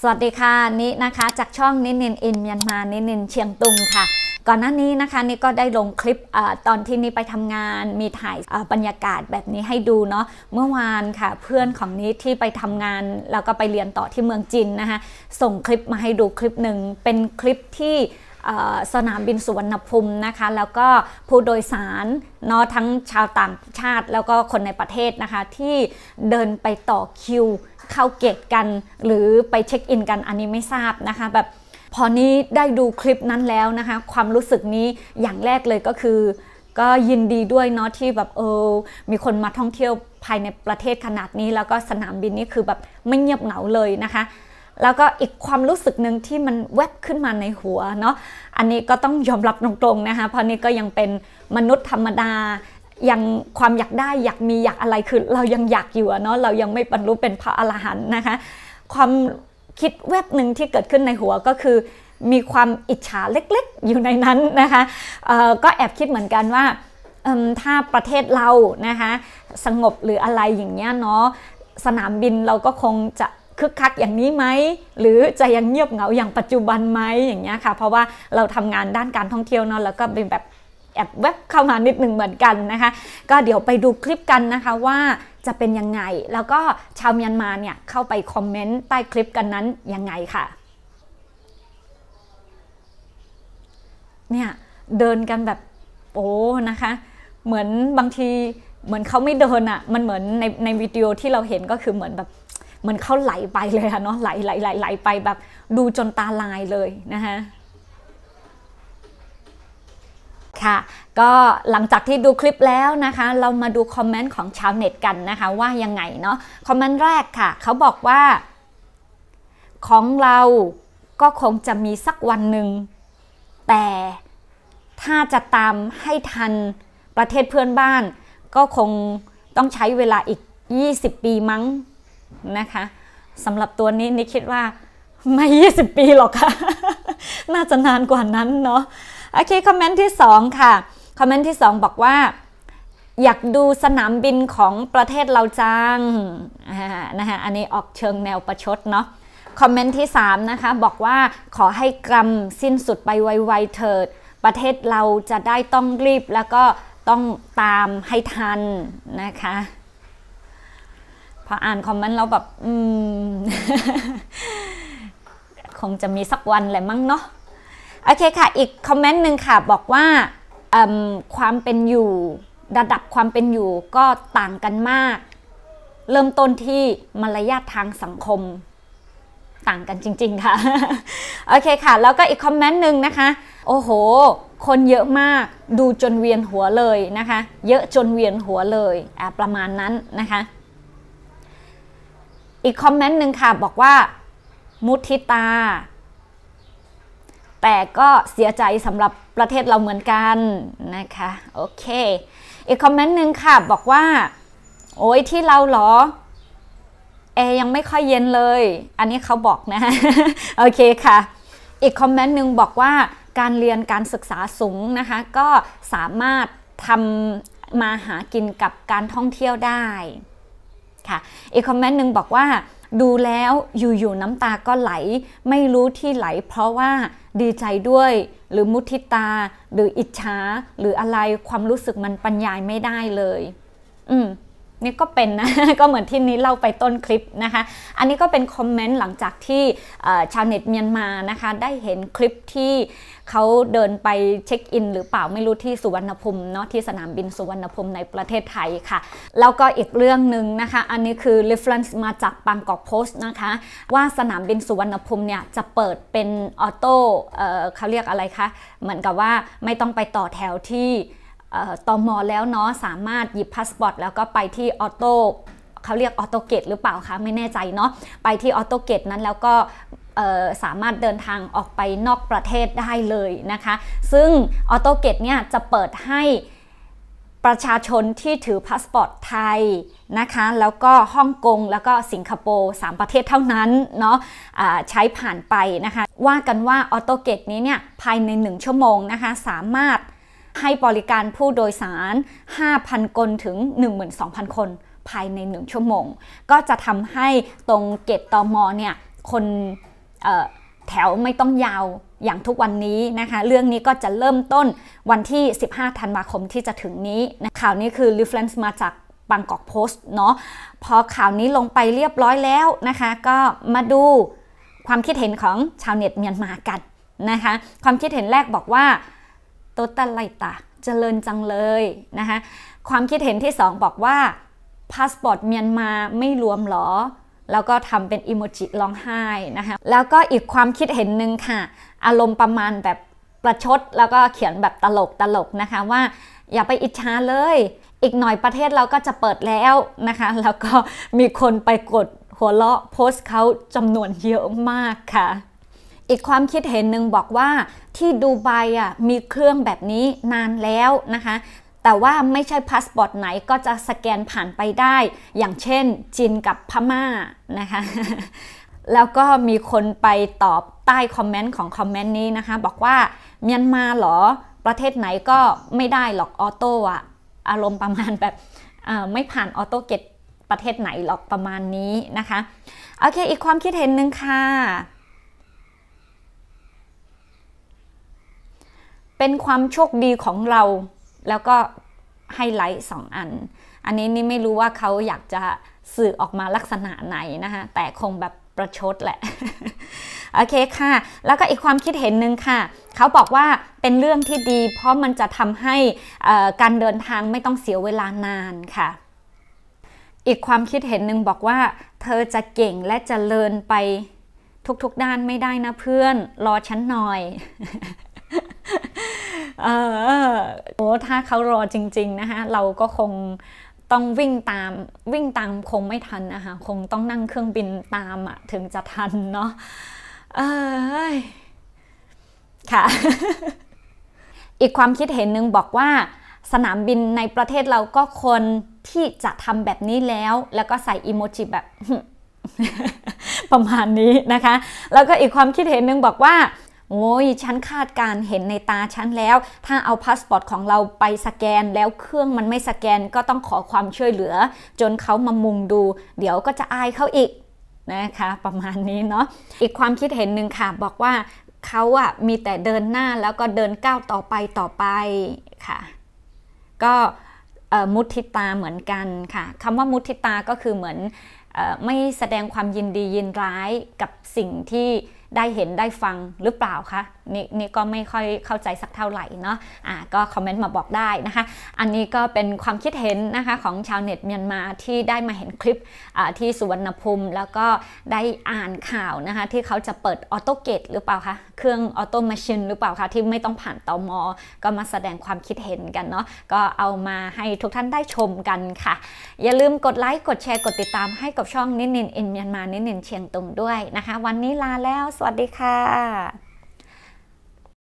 สวัสดีค่ะนินะคะจากช่องนินินอินเมียนมานินินเชียงตุงค่ะ ก่อนหน้านี้นะคะนี่ก็ได้ลงคลิปอตอนที่นี่ไปทำงาน มีถ่ายบรรยากาศแบบนี้ให้ดูเนาะเมื่อวานค่ะเพื่อนของนิที่ไปทำงานแล้วก็ไปเรียนต่อที่เมืองจีนนะคะส่งคลิปมาให้ดูคลิปหนึ่ง เป็นคลิปที่สนามบินสุวรรณภูมินะคะ แล้วก็ผู้โดยสารเนาะทั้งชาวต่างชาติแล้วก็คนในประเทศนะคะที่เดินไปต่อคิวเข้าเกตกันหรือไปเช็คอินกันอันนี้ไม่ทราบนะคะแบบพอนี้ได้ดูคลิปนั้นแล้วนะคะ ความรู้สึกนี้อย่างแรกเลยก็คือ ก็ยินดีด้วยเนาะที่แบบเออมีคนมาท่องเที่ยวภายในประเทศขนาดนี้ แล้วก็สนามบินนี่คือแบบไม่เงียบเหงาเลยนะคะ แล้วก็อีกความรู้สึกหนึ่งที่มันแวบขึ้นมาในหัวเนาะอันนี้ก็ต้องยอมรับตรงๆนะคะเพราะนี่ก็ยังเป็นมนุษย์ธรรมดายังความอยากได้อยากมีอยากอะไรคือเรายังอยากอยู่เนาะเรายังไม่บรรลุเป็นพระอรหันต์นะคะ ความคิดแวบหนึ่งที่เกิดขึ้นในหัวก็คือ มีความอิจฉาเล็กๆอยู่ในนั้นนะคะก็แอบคิดเหมือนกันว่าถ้าประเทศเรานะคะสงบหรืออะไรอย่างเงี้ยเนาะสนามบินเราก็คงจะคึกคักอย่างนี้ไหม หรือจะยังเงียบเหงาอย่างปัจจุบันไหมอย่างเงี้ยค่ะเพราะว่าเราทำงานด้านการท่องเที่ยวเนาะแล้วก็เป็นแบบแอบแวบเข้ามานิดหนึ่งเหมือนกันนะคะ ก็เดี๋ยวไปดูคลิปกันนะคะว่าจะเป็นยังไง แล้วก็ชาวเมียนมาเนี่ย เข้าไปคอมเมนต์ใต้คลิปกันนั้น ยังไงค่ะเนี่ยเดินกันแบบโอ้นะคะ เหมือนบางทีเหมือนเขาไม่เดินอะ่ะมันเหมือนในในวิดีโอที่เราเห็นก็คือเหมือนแบบเหมือนเขาไหลไปเลยอะเนาะไหลไหลไหลไหลไปแบบดูจนตาลายเลยนะคะค่ะก็หลังจากที่ดูคลิปแล้วนะคะ เรามาดูคอมเมนต์ของชาวเน็ตกันนะคะ ว่ายังไงเนาะคอมเมนต์แรกค่ะ เขาบอกว่า ของเราก็คงจะมีสักวันหนึ่ง แต่ ถ้าจะตามให้ทันประเทศเพื่อนบ้าน ก็คงต้องใช้เวลาอีก 20 ปีมั้งนะคะสำหรับตัวนี้นี่คิดว่าไม่ 20 ปีหรอกค่ะ น่าจะนานกว่านั้นเนาะโอเคคอมเมนต์ที่ 2 ค่ะ คอมเมนต์ที่ 2 บอกว่า อยากดูสนามบินของประเทศเราจังนะฮะอันนี้ออกเชิงแนวประชดเนาะคอมเมนต์ที่3นะคะบอกว่าขอให้กรรมสิ้นสุดไปไวๆเถิด ประเทศเราจะได้ต้องรีบแล้วก็ต้องตามให้ทันนะคะพออ่านคอมเมนต์เราแบบอืมคงจะมีสักวันแหละมั้งเนาะโอเคค่ะ อีกคอมเมนต์หนึ่งค่ะบอกว่าความเป็นอยู่ระดับความเป็นอยู่ ก็ต่างกันมาก เริ่มต้นที่มารยาททางสังคมต่างกันจริง ๆ ค่ะโอเคค่ะแล้วก็อีกคอมเมนต์หนึ่งนะคะโอ้โหคนเยอะมากดูจนเวียนหัวเลยนะคะ เยอะจนเวียนหัวเลยประมาณนั้นนะคะอีกคอมเมนต์หนึ่งค่ะบอกว่ามุทิตาแต่ก็เสียใจสำหรับประเทศเราเหมือนกันนะคะโอเคอีกคอมเมนต์หนึ่งค่ะบอกว่าโอ้ยที่เราเหรอแอร์ยังไม่ค่อยเย็นเลยอันนี้เขาบอกนะโอเคค่ะอีกคอมเมนต์หนึ่งบอกว่าการเรียนการศึกษาสูงนะคะก็สามารถทำมาหากินกับการท่องเที่ยวได้ค่ะอีกคอมเมนต์หนึ่งบอกว่าดูแล้วอยู่ๆน้ำตาก็ไหลไม่รู้ที่ไหลเพราะว่า ดีใจด้วย หรือมุทิตา หรืออิจฉาหรืออะไรความรู้สึกมันปัญญายไม่ได้เลย อืมนี่ก็เป็นนะ ก็เหมือนที่นี้เล่าไปต้นคลิปนะคะ อันนี้ก็เป็นคอมเมนต์หลังจากที่ชาวเน็ตเมียนมานะคะได้เห็นคลิปที่เขาเดินไปเช็คอินหรือเปล่าไม่รู้ที่สุวรรณภูมิเนาะที่สนามบินสุวรรณภูมิในประเทศไทยค่ะ แล้วก็อีกเรื่องหนึ่งนะคะ อันนี้คือ reference มาจากบางกอกโพสต์นะคะ ว่าสนามบินสุวรรณภูมิเนี่ยจะเปิดเป็นออโต้เขาเรียกอะไรคะ เหมือนกับว่าไม่ต้องไปต่อแถวที่ตอมอแล้วเนาะสามารถหยิบพาสปอร์ตแล้วก็ไปที่ออโต้เขาเรียกออโตเกตหรือเปล่าคะไม่แน่ใจเนาะไปที่ออโตเกตนั้นแล้วก็สามารถเดินทางออกไปนอกประเทศได้เลยนะคะซึ่งออโตเกตเนี่ยจะเปิดให้ประชาชนที่ถือพาสปอร์ตไทยนะคะแล้วก็ฮ่องกงแล้วก็สิงคโปร์3ประเทศเท่านั้นเนาะะใช้ผ่านไปนะคะว่ากันว่าออโตเกตนี้เนี่ยภายใน1ชั่วโมงนะคะสามารถให้บริการผู้โดยสาร 5,000 คนถึง 12,000 คน ภายใน 1 ชั่วโมง ก็จะทำให้ตรงเกตตอมอเนี่ย คนแถวไม่ต้องยาว อย่างทุกวันนี้นะคะ เรื่องนี้ก็จะเริ่มต้นวันที่ 15 ธันวาคมที่จะถึงนี้นะข่าวนี้คือ reference มาจากบางกอกโพสต์เนาะ พอข่าวนี้ลงไปเรียบร้อยแล้วนะคะ ก็มาดูความคิดเห็นของชาวเน็ตเมียนมากันนะคะ ความคิดเห็นแรกบอกว่าตุตะไลตะเจริญจังเลยนะคะความคิดเห็นที่2บอกว่าพาสปอร์ตเมียนมาไม่รวมหรอแล้วก็ทำเป็นอิโมจิร้องไห้นะคะแล้วก็อีกความคิดเห็นหนึ่งค่ะ อารมณ์ประมาณแบบประชด แล้วก็เขียนแบบตลกตลกนะคะว่าอย่าไปอิจฉาเลย อีกหน่อยประเทศเราก็จะเปิดแล้วนะคะ แล้วก็มีคนไปกดหัวเราะโพสต์เขาจำนวนเยอะมากค่ะอีกความคิดเห็นหนึ่งบอกว่าที่ดูไบอ่ะมีเครื่องแบบนี้นานแล้วนะคะแต่ว่าไม่ใช่พาสปอร์ตไหนก็จะสแกนผ่านไปได้ อย่างเช่นจีนกับพม่านะคะแล้วก็มีคนไปตอบใต้คอมเมนต์ของคอมเมนต์นี้นะคะ บอกว่าเมียนมาหรอประเทศไหนก็ไม่ได้หรอกออโต้อะอารมณ์ประมาณแบบไม่ผ่านออโต้เกตประเทศไหนหรอกประมาณนี้นะคะโอเคอีกความคิดเห็นหนึ่งค่ะเป็นความโชคดีของเราแล้วก็ไฮไลท์สองอัน อันนี้นี่ไม่รู้ว่าเขาอยากจะสื่อออกมาลักษณะไหนนะคะแต่คงแบบประชดแหละโอเคค่ะแล้วก็อีกความคิดเห็นหนึ่งค่ะเขาบอกว่าเป็นเรื่องที่ดี เพราะมันจะทำให้การเดินทางไม่ต้องเสียเวลานานค่ะ อีกความคิดเห็นหนึ่งบอกว่าเธอจะเก่งและจะเลินไปทุกๆด้านไม่ได้นะเพื่อนรอฉันหน่อยอโอ้ถ้าเขารอจริง ๆ นะคะเราก็คงต้องวิ่งตามวิ่งตามคงไม่ทันนะคะคงต้องนั่งเครื่องบินตามอะถึงจะทันเนาะ เออค่ะ อีกความคิดเห็นหนึ่งบอกว่า สนามบินในประเทศเราก็คน ที่จะทำแบบนี้แล้ว แล้วก็ใส่อีโมจิแบบประมาณนี้นะคะ แล้วก็อีกความคิดเห็นหนึ่งบอกว่าโอ้ยฉันคาดการเห็นในตาฉันแล้วถ้าเอาพาสปอร์ตของเราไปสแกนแล้วเครื่องมันไม่สแกนก็ต้องขอความช่วยเหลือ จนเขามามุงดู เดี๋ยวก็จะอายเขาอีกนะคะประมาณนี้เนาะอีกความคิดเห็นหนึ่งค่ะบอกว่าเขาอะมีแต่เดินหน้าแล้วก็เดินก้าวต่อไปต่อไปค่ะก็มุทิตาเหมือนกันค่ะคำว่ามุทิตาก็คือเหมือนไม่แสดงความยินดียินร้ายกับสิ่งที่ได้เห็นได้ฟังหรือเปล่าคะนี่นี่ก็ไม่ค่อยเข้าใจสักเท่าไหร่เนาะอ่าก็คอมเมนต์มาบอกได้นะคะ อันนี้ก็เป็นความคิดเห็นนะคะของชาวเน็ตเมียนมาที่ได้มาเห็นคลิปที่สุวรรณภูมิ แล้วก็ได้อ่านข่าวนะคะ ที่เขาจะเปิดออโต้เกตหรือเปล่าคะเครื่องออโตมาชินหรือเปล่าคะที่ไม่ต้องผ่านตอมอ ก็มาแสดงความคิดเห็นกันเนาะก็เอามาให้ทุกท่านได้ชมกันค่ะ อย่าลืมกดไลค์กดแชร์กดติดตามให้กับช่องนินนินอินเมียนมานินนินเชียงตุงด้วยนะคะ วันนี้ลาแล้ว สวัสดีค่ะ